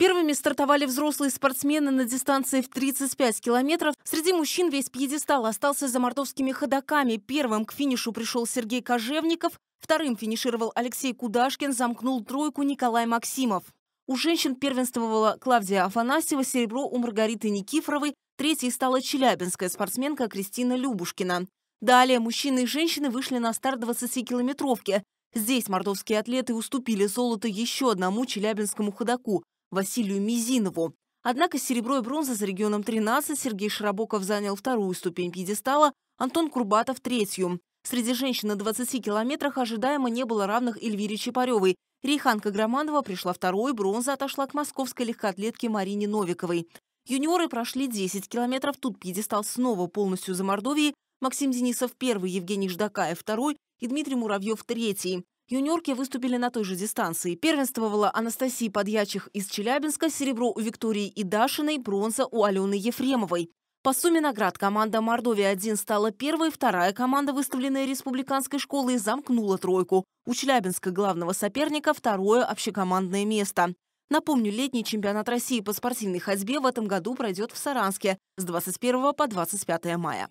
Первыми стартовали взрослые спортсмены на дистанции в 35 километров. Среди мужчин весь пьедестал остался за мордовскими ходаками. Первым к финишу пришел Сергей Кожевников, вторым финишировал Алексей Кудашкин, замкнул тройку Николай Максимов. У женщин первенствовала Клавдия Афанасьева, серебро у Маргариты Никифоровой, третьей стала челябинская спортсменка Кристина Любушкина. Далее мужчины и женщины вышли на старт 20-километровки. Здесь мордовские атлеты уступили золото еще одному челябинскому ходаку Василию Мизинову. Однако серебро и бронза за регионом 13 Сергей Шарабоков занял вторую ступень пьедестала, Антон Курбатов – третью. Среди женщин на 20 километрах ожидаемо не было равных Эльвире Чапаревой. Рейханка Громанова пришла второй, бронза отошла к московской легкоатлетке Марине Новиковой. Юниоры прошли 10 километров, тут пьедестал снова полностью за Мордовией, Максим Денисов – первый, Евгений Ждакаев – второй и Дмитрий Муравьев – третий. Юниорки выступили на той же дистанции. Первенствовала Анастасия Подьячих из Челябинска, серебро у Виктории Идашиной, бронза у Алены Ефремовой. По сумме наград команда «Мордовия-1» стала первой, вторая команда, выставленная республиканской школой, замкнула тройку. У Челябинска главного соперника второе общекомандное место. Напомню, летний чемпионат России по спортивной ходьбе в этом году пройдет в Саранске с 21 по 25 мая.